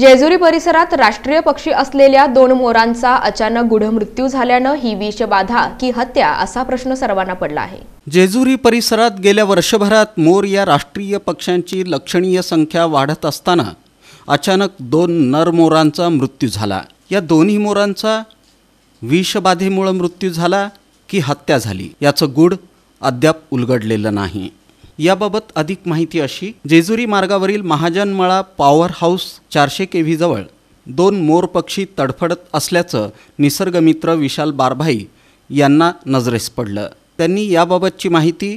जेजुरी परिसरात राष्ट्रीय पक्षी असलेल्या दोन मोरांचा अचानक गुढ मृत्यू झाल्यानं ही विषबाधा की हत्या असा प्रश्न सर्वांना पडला आहे जेजुरी परिसरात गेल्या वर्षभरात मोर या राष्ट्रीय पक्ष्यांची लक्षणीय संख्या वाढत असताना अचानक दोन नर मोरांचा मृत्यू झाला या दोन्ही मोरांचा विषबाधेमुळे मृत्यू झाला की हत्या झाली याचं गुढ अद्याप उलगडलेलं नाही याबाबत अधिक माहिती अशी जेजुरी मार्गावरील महाजनमळा पॉवर हाऊस चारशे के व्हीजवळ दोन मोर पक्षी तडफडत असल्याचं निसर्गमित्र विशाल बारभाई यांना नजरेस पडलं त्यांनी याबाबतची माहिती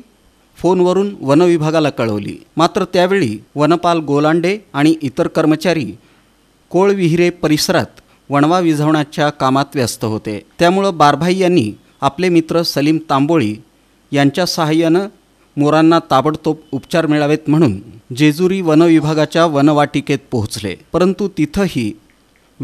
फोनवरून वनविभागाला कळवली मात्र त्यावेळी वनपाल गोलांडे आणि इतर कर्मचारी कोळविहिरे परिसरात वणवा विझवण्याच्या कामात व्यस्त होते त्यामुळं बारभाई यांनी आपले मित्र सलीम तांबोळी यांच्या सहाय्यानं मोरांना ताबडतोब उपचार मिळावेत म्हणून जेजुरी वनविभागाच्या वनवाटिकेत पोहोचले परंतु तिथंही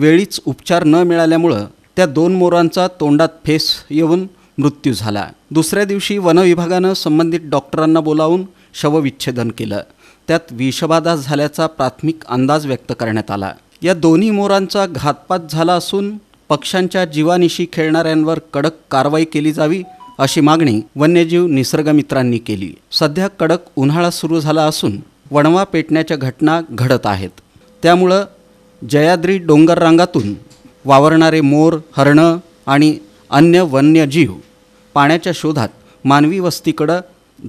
वेळीच उपचार न मिळाल्यामुळं त्या दोन मोरांचा तोंडात फेस येऊन मृत्यू झाला दुसऱ्या दिवशी वनविभागानं संबंधित डॉक्टरांना बोलावून शवविच्छेदन केलं त्यात विषबाधा झाल्याचा प्राथमिक अंदाज व्यक्त करण्यात आला या दोन्ही मोरांचा घातपात झाला असून पक्ष्यांच्या जीवानिशी खेळणाऱ्यांवर कडक कारवाई केली जावी अशी मागणी वन्यजीव निसर्गमित्रांनी केली सध्या कडक उन्हाळा सुरू झाला असून वणवा पेटण्याच्या घटना घडत आहेत त्यामुळं जयाद्री डोंगर रांगातून वावरणारे मोर हरणं आणि अन्य वन्यजीव पाण्याच्या शोधात मानवी वस्तीकडं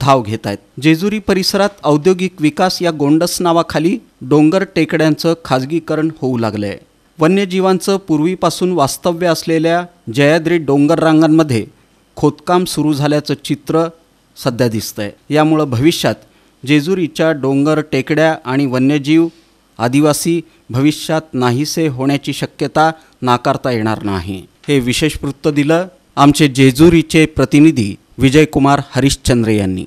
धाव घेत आहेत जेजुरी परिसरात औद्योगिक विकास या गोंडस नावाखाली डोंगर टेकड्यांचं खाजगीकरण होऊ लागलं आहे वन्यजीवांचं पूर्वीपासून वास्तव्य असलेल्या जयाद्री डोंगर रांगांमध्ये खोदकाम सुरू झाल्याचं चित्र सध्या आहे यामुळं भविष्यात जेजुरीच्या डोंगर टेकड्या आणि वन्यजीव आदिवासी भविष्यात नाहीसे होण्याची शक्यता नाकारता येणार नाही हे विशेष वृत्त दिलं आमचे जेजुरीचे प्रतिनिधी विजयकुमार हरिश्चंद्र यांनी